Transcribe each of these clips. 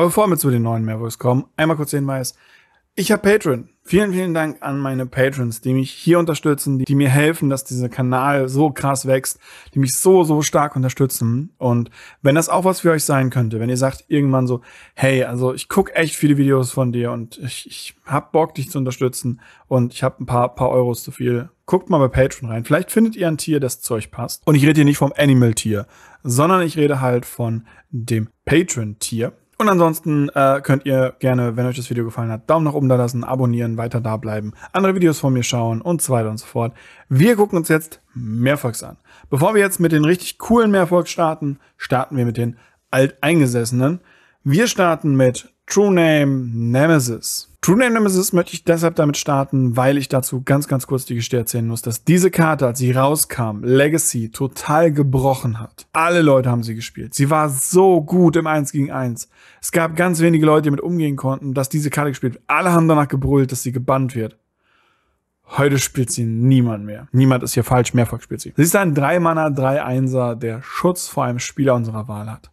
Aber bevor wir zu den neuen Mehrwolfs kommen, einmal kurz den Hinweis. Ich habe Patreon. Vielen, vielen Dank an meine Patrons, die mich hier unterstützen, die, die, mir helfen, dass dieser Kanal so krass wächst, die mich so, so stark unterstützen. Und wenn das auch was für euch sein könnte, wenn ihr sagt irgendwann so, hey, also ich gucke echt viele Videos von dir und ich, ich hab Bock, dich zu unterstützen und ich habe ein paar, paar Euros zu viel, guckt mal bei Patreon rein. Vielleicht findet ihr ein Tier, das zu euch passt. Und ich rede hier nicht vom Animal-Tier, sondern ich rede halt von dem Patreon-Tier. Und ansonsten äh, könnt ihr gerne, wenn euch das Video gefallen hat, Daumen nach oben da lassen, abonnieren, weiter da bleiben, andere Videos von mir schauen und so weiter und so fort. Wir gucken uns jetzt Mehrfolgs an. Bevor wir jetzt mit den richtig coolen Mehrfolgs starten, starten wir mit den alteingesessenen. Wir starten mit True Name Nemesis. True Name Nemesis möchte ich deshalb damit starten, weil ich dazu ganz, ganz kurz die Geschichte erzählen muss, dass diese Karte, als sie rauskam, Legacy total gebrochen hat. Alle Leute haben sie gespielt. Sie war so gut im 1 gegen 1. Es gab ganz wenige Leute, die mit umgehen konnten, dass diese Karte gespielt wird. Alle haben danach gebrüllt, dass sie gebannt wird. Heute spielt sie niemand mehr. Niemand ist hier falsch, mehrfach spielt sie. Sie ist ein 3 manner 3 3-1er, der Schutz vor einem Spieler unserer Wahl hat.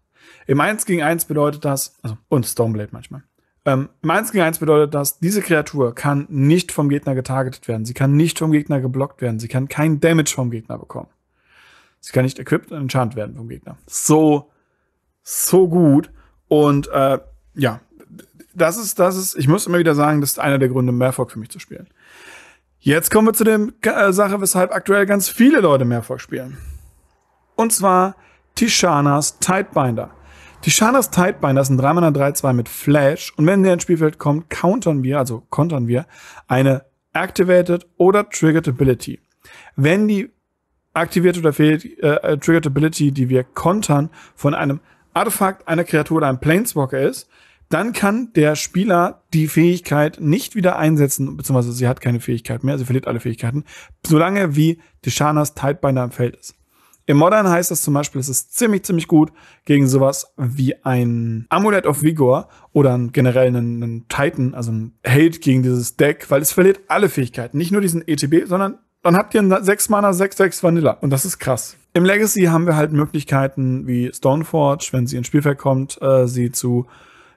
Im 1 gegen 1 bedeutet das, also, und Stormblade manchmal. Ähm, Im 1 gegen 1 bedeutet das, diese Kreatur kann nicht vom Gegner getargetet werden. Sie kann nicht vom Gegner geblockt werden. Sie kann kein Damage vom Gegner bekommen. Sie kann nicht equipped und enchanted werden vom Gegner. So, so gut. Und äh, ja, das ist, das ist, ich muss immer wieder sagen, das ist einer der Gründe, Merfolk für mich zu spielen. Jetzt kommen wir zu der äh, Sache, weshalb aktuell ganz viele Leute Merfolk spielen. Und zwar Tishanas Tidebinder. Die Shanas Tidebinder sind 3 Mana 3 2 mit Flash und wenn der ins Spielfeld kommt, countern wir, also kontern wir, eine Activated oder Triggered Ability. Wenn die aktivierte oder fehlt, äh, äh, Triggered Ability, die wir kontern, von einem Artefakt, einer Kreatur oder einem Planeswalker ist, dann kann der Spieler die Fähigkeit nicht wieder einsetzen, beziehungsweise sie hat keine Fähigkeit mehr, sie verliert alle Fähigkeiten, solange wie Deshanas Tidebinder im Feld ist. Im Modern heißt das zum Beispiel, es ist ziemlich, ziemlich gut gegen sowas wie ein Amulet of Vigor oder generell einen, einen Titan, also ein Hate gegen dieses Deck, weil es verliert alle Fähigkeiten. Nicht nur diesen ETB, sondern dann habt ihr einen 6 Mana 6-6 Vanilla. Und das ist krass. Im Legacy haben wir halt Möglichkeiten wie Stoneforge, wenn sie ins Spielfeld kommt, äh, sie zu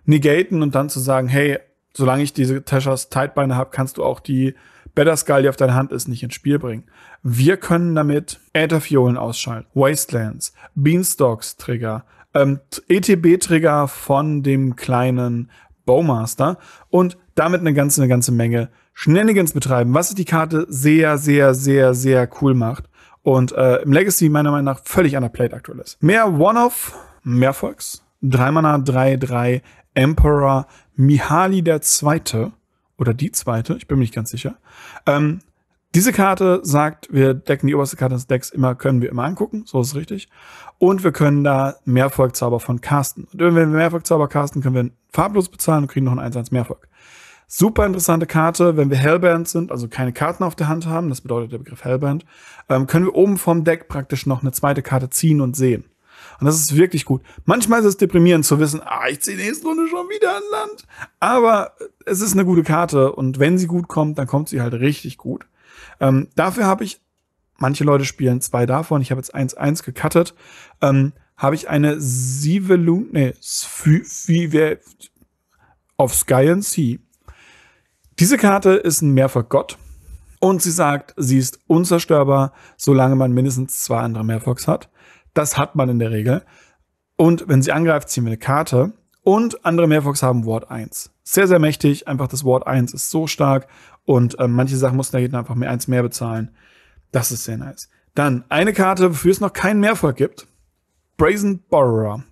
negaten und dann zu sagen, hey, solange ich diese Teshas Tightbeine habe, kannst du auch die Better Skull, die auf deiner Hand ist, nicht ins Spiel bringen. Wir können damit Ätherfiolen ausschalten, Wastelands, Beanstalks-Trigger, ähm, ETB-Trigger von dem kleinen Bowmaster und damit eine ganze, eine ganze Menge Schnelligens betreiben, was die Karte sehr, sehr, sehr, sehr cool macht und äh, im Legacy meiner Meinung nach völlig an der Plate aktuell ist. Mehr One-Off, mehr Volks, 3 Mana, 3, 3, Emperor, Mihali der Zweite, oder die zweite, ich bin mir nicht ganz sicher. Ähm, diese Karte sagt, wir decken die oberste Karte des Decks immer, können wir immer angucken, so ist es richtig. Und wir können da Mehrfolgzauber von casten. Und wenn wir Mehrfolgzauber casten, können wir farblos bezahlen und kriegen noch einen 1-1 Mehrfolg. Super interessante Karte, wenn wir Hellband sind, also keine Karten auf der Hand haben, das bedeutet der Begriff Hellband, ähm, können wir oben vom Deck praktisch noch eine zweite Karte ziehen und sehen. Und das ist wirklich gut. Manchmal ist es deprimierend zu wissen, ah, ich ziehe nächste Runde schon wieder an Land. Aber es ist eine gute Karte und wenn sie gut kommt, dann kommt sie halt richtig gut. Ähm, dafür habe ich, manche Leute spielen zwei davon, ich habe jetzt 1-1 gecuttet, ähm, habe ich eine Sivelung, nee, Svive auf Sky and Sea. Diese Karte ist ein Mehrfachgott. Und sie sagt, sie ist unzerstörbar, solange man mindestens zwei andere Mehrfox hat. Das hat man in der Regel. Und wenn sie angreift, ziehen wir eine Karte. Und andere Mehrfox haben Wort 1. Sehr, sehr mächtig. Einfach das Wort 1 ist so stark. Und äh, manche Sachen mussten der Gegner einfach mehr 1 mehr bezahlen. Das ist sehr nice. Dann eine Karte, wofür es noch keinen Mehrfolg gibt. Brazen Borrower.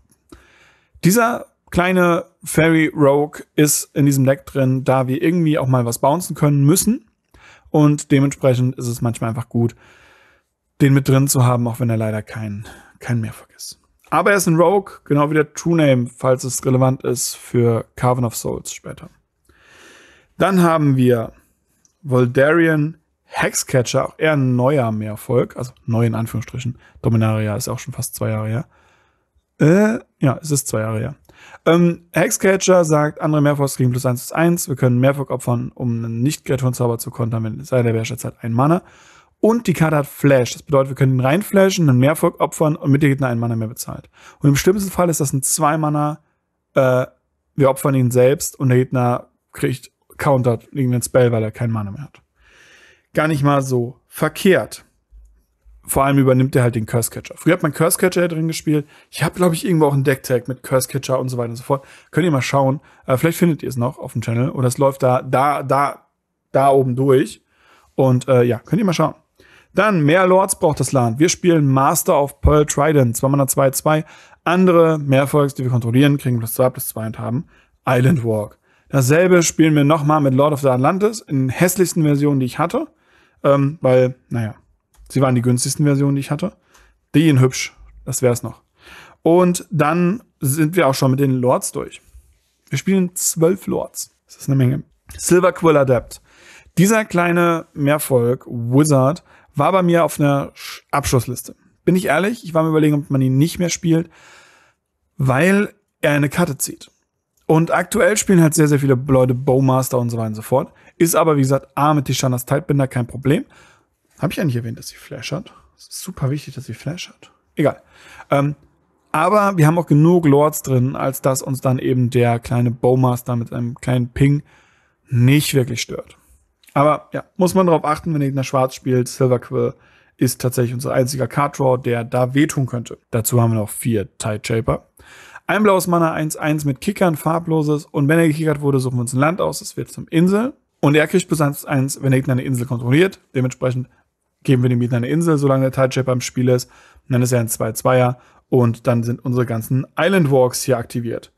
Dieser kleine Fairy Rogue ist in diesem Deck drin, da wir irgendwie auch mal was bouncen können müssen. Und dementsprechend ist es manchmal einfach gut, den mit drin zu haben, auch wenn er leider keinen kein mehr vergiss. Aber er ist ein Rogue, genau wie der True Name, falls es relevant ist für Carven of Souls später. Dann haben wir Voldarian Hexcatcher, auch eher ein neuer Mehrfolg, also neu in Anführungsstrichen. Dominaria ist auch schon fast zwei Jahre her. Äh, ja, es ist zwei Jahre her. Ähm, Hexcatcher sagt, andere Mehrfolgs kriegen plus eins ist eins. Wir können Mehrfolg opfern, um einen nicht kreaturen zauber zu kontern, wenn es sei der Bärschatz halt ein Mana und die Karte hat Flash. Das bedeutet, wir können ihn reinflashen, einen Mehrfolg opfern und mit dem Gegner einen Mana mehr bezahlt. Und im schlimmsten Fall ist das ein zwei Mana, äh, wir opfern ihn selbst und der Gegner kriegt countert den Spell, weil er keinen Mana mehr hat. Gar nicht mal so verkehrt. Vor allem übernimmt er halt den Curse Catcher. Früher hat man Curse Catcher drin gespielt. Ich habe, glaube ich, irgendwo auch einen Deck Tag mit Curse Catcher und so weiter und so fort. Könnt ihr mal schauen. Äh, vielleicht findet ihr es noch auf dem Channel oder es läuft da, da, da, da oben durch. Und äh, ja, könnt ihr mal schauen. Dann mehr Lords braucht das Land. Wir spielen Master of Pearl Trident, 2 Mana 2, 2. Andere Mehrfolgs, die wir kontrollieren, kriegen plus 2, plus 2 und haben Island Walk. Dasselbe spielen wir nochmal mit Lord of the Atlantis in hässlichsten Versionen, die ich hatte. Ähm, weil, naja, sie waren die günstigsten Versionen, die ich hatte. Die in hübsch, das wäre es noch. Und dann sind wir auch schon mit den Lords durch. Wir spielen zwölf Lords. Das ist eine Menge. Silver Quill Adept. Dieser kleine Mehrfolg Wizard war bei mir auf einer Abschlussliste. Bin ich ehrlich, ich war mir überlegen, ob man ihn nicht mehr spielt, weil er eine Karte zieht. Und aktuell spielen halt sehr, sehr viele Leute Bowmaster und so weiter und so fort. Ist aber, wie gesagt, A mit Tishanas Tightbinder kein Problem. Habe ich ja nicht erwähnt, dass sie Flash hat? super wichtig, dass sie Flash hat. Egal. Ähm, aber wir haben auch genug Lords drin, als dass uns dann eben der kleine Bowmaster mit einem kleinen Ping nicht wirklich stört. Aber ja, muss man darauf achten, wenn Gegner schwarz spielt. Silver Quill ist tatsächlich unser einziger Card Draw, der da wehtun könnte. Dazu haben wir noch vier Tide Shaper. Ein blaues Mana 1-1 mit Kickern, farbloses. Und wenn er gekickert wurde, suchen wir uns ein Land aus. Das wird zum Insel. Und er kriegt Besatz 1, wenn der Gegner eine Insel kontrolliert. Dementsprechend geben wir dem Gegner eine Insel, solange der Tide Shaper im Spiel ist. Und dann ist er ein 2-2er. Und dann sind unsere ganzen Island Walks hier aktiviert.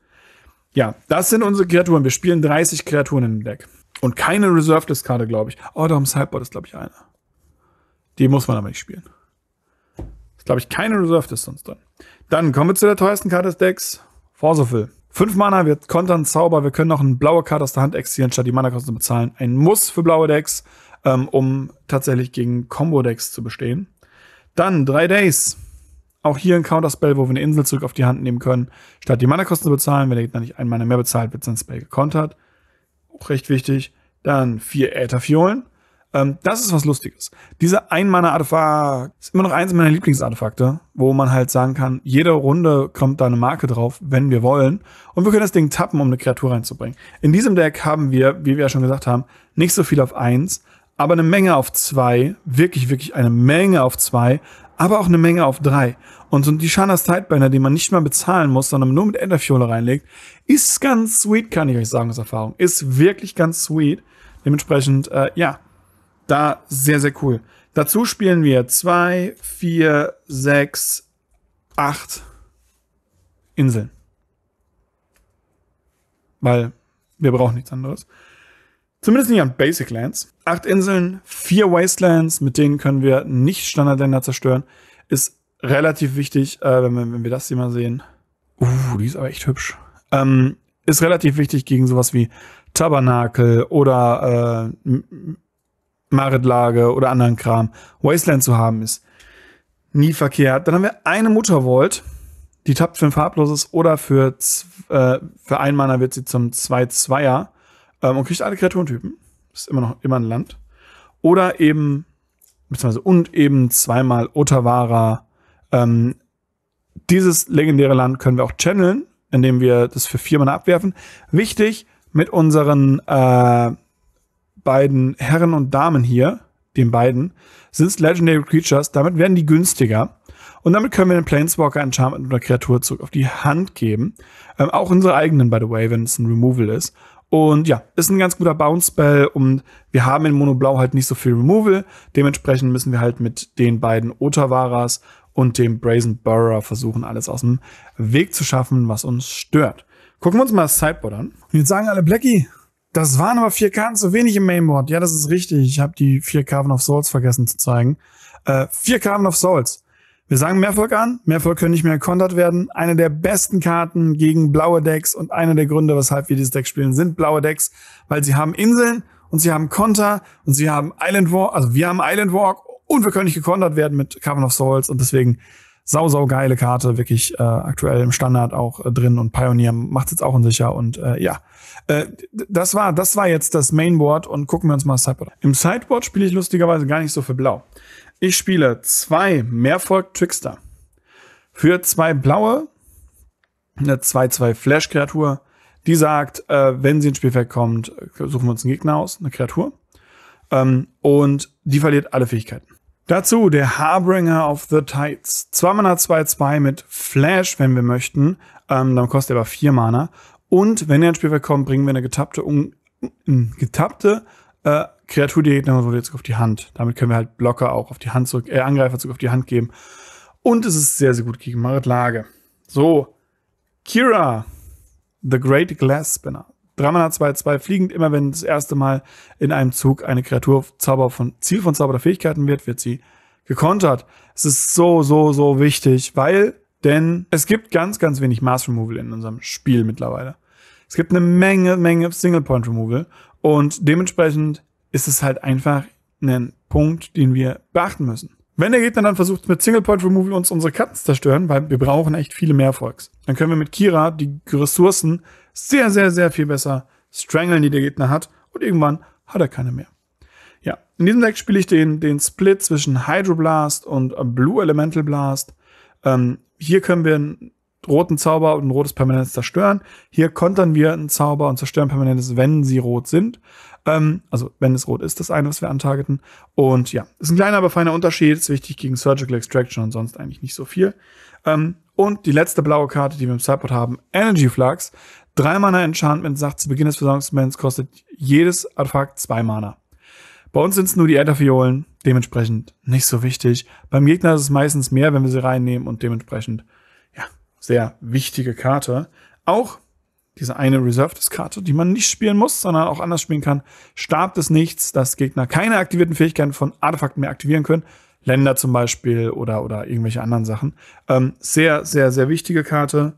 Ja, das sind unsere Kreaturen. Wir spielen 30 Kreaturen im Deck. Und keine Reserve-Diskarte, glaube ich. Oh, da am Sideboard ist, glaube ich, eine. Die muss man aber nicht spielen. Ist, glaube ich, keine Reserve-Disk sonst drin. Dann kommen wir zu der teuersten Karte des Decks. Forsophil. Fünf Mana, wir kontern Zauber, wir können noch eine blaue Karte aus der Hand exilieren, statt die Mana-Kosten zu bezahlen. Ein Muss für blaue Decks, ähm, um tatsächlich gegen Combo-Decks zu bestehen. Dann drei Days. Auch hier ein Counterspell, wo wir eine Insel zurück auf die Hand nehmen können. Statt die Mana-Kosten zu bezahlen, wenn der Gegner nicht ein Mana mehr bezahlt, wird sein Spell gekontert recht wichtig. Dann vier Ätherfiolen. Ähm, das ist was Lustiges. Diese Ein-Mana-Artefakt ist immer noch eins meiner Lieblingsartefakte, wo man halt sagen kann, jede Runde kommt da eine Marke drauf, wenn wir wollen. Und wir können das Ding tappen, um eine Kreatur reinzubringen. In diesem Deck haben wir, wie wir ja schon gesagt haben, nicht so viel auf eins, aber eine Menge auf zwei. Wirklich, wirklich eine Menge auf zwei aber auch eine Menge auf drei. Und so ein Dishana Sidebinder, den man nicht mal bezahlen muss, sondern nur mit Enderfiole reinlegt, ist ganz sweet, kann ich euch sagen aus Erfahrung. Ist wirklich ganz sweet. Dementsprechend, äh, ja, da sehr, sehr cool. Dazu spielen wir zwei, vier, sechs, acht Inseln. Weil wir brauchen nichts anderes. Zumindest nicht an Basic Lands. Acht Inseln, vier Wastelands, mit denen können wir nicht Standardländer zerstören. Ist relativ wichtig, äh, wenn, wir, wenn, wir das hier mal sehen. Uh, die ist aber echt hübsch. Ähm, ist relativ wichtig gegen sowas wie Tabernakel oder äh, Maretlage oder anderen Kram. Wasteland zu haben ist nie verkehrt. Dann haben wir eine Mutter Vault, Die tappt für ein farbloses oder für, äh, für ein Mana wird sie zum 2-2er ähm, und kriegt alle Kreaturentypen. Ist immer noch immer ein Land. Oder eben, beziehungsweise und eben zweimal Otawara. Ähm, dieses legendäre Land können wir auch channeln, indem wir das für vier Mana abwerfen. Wichtig, mit unseren äh, beiden Herren und Damen hier, den beiden, sind es Legendary Creatures. Damit werden die günstiger. Und damit können wir den Planeswalker Enchantment oder zurück auf die Hand geben. Ähm, auch unsere eigenen, by the way, wenn es ein Removal ist. Und ja, ist ein ganz guter Bounce-Spell und wir haben in Mono Blau halt nicht so viel Removal. Dementsprechend müssen wir halt mit den beiden Otawaras und dem Brazen Burrower versuchen, alles aus dem Weg zu schaffen, was uns stört. Gucken wir uns mal das Sideboard an. Und jetzt sagen alle, Blackie, das waren aber vier Karten zu wenig im Mainboard. Ja, das ist richtig. Ich habe die vier Carven of Souls vergessen zu zeigen. Äh, vier Carven of Souls. Wir sagen Merfolg an. Merfolg können nicht mehr kontert werden. Eine der besten Karten gegen blaue Decks und einer der Gründe, weshalb wir dieses Deck spielen, sind blaue Decks, weil sie haben Inseln und sie haben Konter und sie haben Island Walk, also wir haben Island Walk und wir können nicht gekontert werden mit Cavern of Souls und deswegen sau, sau geile Karte, wirklich äh, aktuell im Standard auch äh, drin und Pioneer macht es jetzt auch unsicher und äh, ja. Äh, das war das war jetzt das Mainboard und gucken wir uns mal das Sideboard an. Im Sideboard spiele ich lustigerweise gar nicht so für blau. Ich spiele zwei Mehrfolg Trickster. Für zwei blaue, eine 2-2 Flash-Kreatur. Die sagt, äh, wenn sie ins Spielfeld kommt, suchen wir uns einen Gegner aus, eine Kreatur. Ähm, und die verliert alle Fähigkeiten. Dazu der Harbringer of the Tides. 2 Mana 2-2 mit Flash, wenn wir möchten. Ähm, dann kostet er aber 4 Mana. Und wenn er ins Spielfeld kommt, bringen wir eine getappte, um, getappte äh, Kreatur, die Gegner wurde jetzt auf die Hand. Damit können wir halt Blocker auch auf die Hand zurück, äh, Angreifer zurück auf die Hand geben. Und es ist sehr, sehr gut gegen Marit Lage. So, Kira, The Great Glass Spinner. 3 Mana 2, 2 fliegend. Immer wenn das erste Mal in einem Zug eine Kreatur Zauber von, Ziel von Zauber der Fähigkeiten wird, wird sie gekontert. Es ist so, so, so wichtig, weil, denn es gibt ganz, ganz wenig Mass Removal in unserem Spiel mittlerweile. Es gibt eine Menge, Menge Single Point Removal. Und dementsprechend ist es halt einfach ein Punkt, den wir beachten müssen. Wenn der Gegner dann versucht, mit Single Point Removal uns unsere Karten zu zerstören, weil wir brauchen echt viele mehr Volks, dann können wir mit Kira die Ressourcen sehr, sehr, sehr viel besser strangeln, die der Gegner hat. Und irgendwann hat er keine mehr. Ja, in diesem Deck spiele ich den, den Split zwischen Hydro Blast und Blue Elemental Blast. Ähm, hier können wir roten Zauber und ein rotes permanentes zerstören. Hier kontern wir einen Zauber und zerstören permanentes, wenn sie rot sind. Ähm, also wenn es rot ist, das eine, was wir antargeten. Und ja, ist ein kleiner, aber feiner Unterschied. Ist wichtig gegen Surgical Extraction und sonst eigentlich nicht so viel. Ähm, und die letzte blaue Karte, die wir im Sideboard haben, Energy Flux. Drei Mana Enchantment sagt, zu Beginn des Versorgungsmoments kostet jedes Artefakt zwei Mana. Bei uns sind es nur die Ätherfiolen, dementsprechend nicht so wichtig. Beim Gegner ist es meistens mehr, wenn wir sie reinnehmen und dementsprechend sehr wichtige Karte. Auch diese eine Reserved-Karte, die man nicht spielen muss, sondern auch anders spielen kann. Stab des Nichts, dass Gegner keine aktivierten Fähigkeiten von Artefakten mehr aktivieren können. Länder zum Beispiel oder, oder irgendwelche anderen Sachen. Ähm, sehr, sehr, sehr wichtige Karte.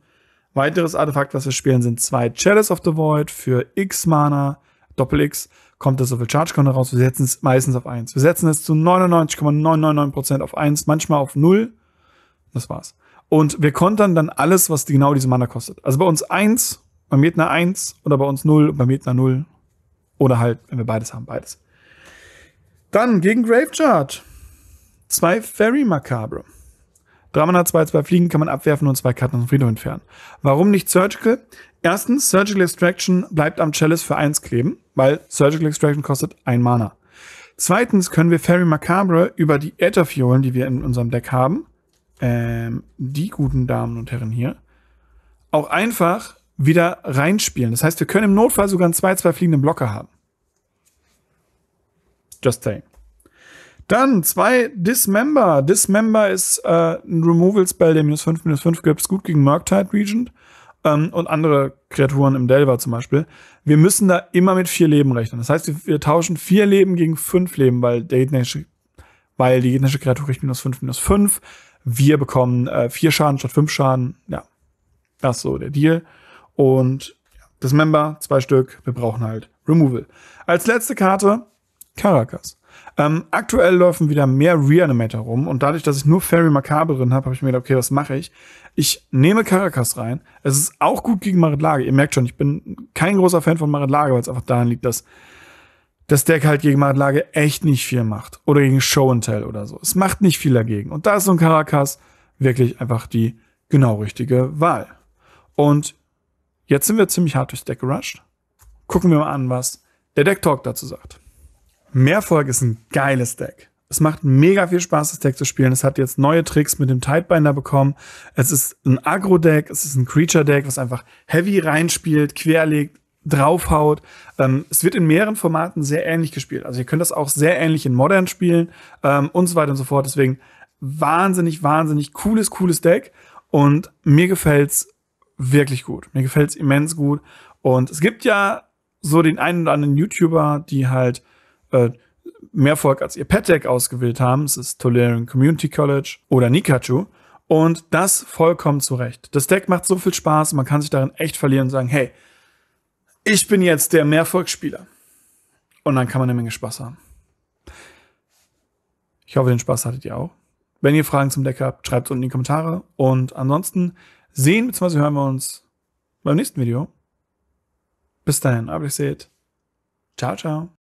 Weiteres Artefakt, was wir spielen, sind zwei Chalice of the Void für X Mana, Doppel-X. Kommt das so viel Charge Counter raus? Wir setzen es meistens auf 1. Wir setzen es zu 99,999% auf 1, manchmal auf 0. Das war's. Und wir kontern dann alles, was genau diese Mana kostet. Also bei uns 1, beim Metner 1 oder bei uns 0, beim Metner 0. Oder halt, wenn wir beides haben, beides. Dann gegen Gravechart. Zwei Fairy Macabre. Draman hat zwei, zwei Fliegen kann man abwerfen und zwei Karten aus dem Friedhof entfernen. Warum nicht Surgical? Erstens, Surgical Extraction bleibt am Chalice für 1 kleben, weil Surgical Extraction kostet 1 Mana. Zweitens können wir Fairy Macabre über die Ätherfiolen, die wir in unserem Deck haben, ähm, die guten Damen und Herren hier, auch einfach wieder reinspielen. Das heißt, wir können im Notfall sogar einen zwei, 2 fliegenden Blocker haben. Just saying. Dann zwei Dismember. Dismember ist äh, ein Removal-Spell, der minus 5, minus 5 gibt. es gut gegen Murktide Regent ähm, und andere Kreaturen im Delver zum Beispiel. Wir müssen da immer mit vier Leben rechnen. Das heißt, wir, wir tauschen vier Leben gegen fünf Leben, weil, der weil die gegnerische Kreatur kriegt minus 5, minus 5. Wir bekommen äh, vier Schaden statt fünf Schaden. Ja, das ist so der Deal. Und ja, das Member, zwei Stück. Wir brauchen halt Removal. Als letzte Karte Caracas. Ähm, aktuell laufen wieder mehr Reanimator rum und dadurch, dass ich nur Fairy Macabre drin habe, habe ich mir gedacht, okay, was mache ich? Ich nehme Caracas rein. Es ist auch gut gegen Marit Lage. Ihr merkt schon, ich bin kein großer Fan von Marit Lage, weil es einfach daran liegt, dass das Deck halt gegen Marktlage echt nicht viel macht. Oder gegen Show and Tell oder so. Es macht nicht viel dagegen. Und da ist so ein Caracas wirklich einfach die genau richtige Wahl. Und jetzt sind wir ziemlich hart durchs Deck gerusht. Gucken wir mal an, was der Deck Talk dazu sagt. Mehrfolg ist ein geiles Deck. Es macht mega viel Spaß, das Deck zu spielen. Es hat jetzt neue Tricks mit dem Tidebinder bekommen. Es ist ein Agro-Deck, es ist ein Creature-Deck, was einfach Heavy reinspielt, querlegt, draufhaut. Ähm, es wird in mehreren Formaten sehr ähnlich gespielt. Also ihr könnt das auch sehr ähnlich in Modern spielen ähm, und so weiter und so fort. Deswegen wahnsinnig, wahnsinnig cooles, cooles Deck. Und mir gefällt es wirklich gut. Mir gefällt es immens gut. Und es gibt ja so den einen oder anderen YouTuber, die halt äh, mehr Volk als ihr Pet-Deck ausgewählt haben. Es ist Tolerian Community College oder Nikachu. Und das vollkommen zurecht. Das Deck macht so viel Spaß, man kann sich darin echt verlieren und sagen, hey, ich bin jetzt der Mehrfolgsspieler. Und dann kann man eine Menge Spaß haben. Ich hoffe, den Spaß hattet ihr auch. Wenn ihr Fragen zum Deck habt, schreibt es unten in die Kommentare. Und ansonsten sehen bzw. hören wir uns beim nächsten Video. Bis dahin, aber ich seht. Ciao, ciao.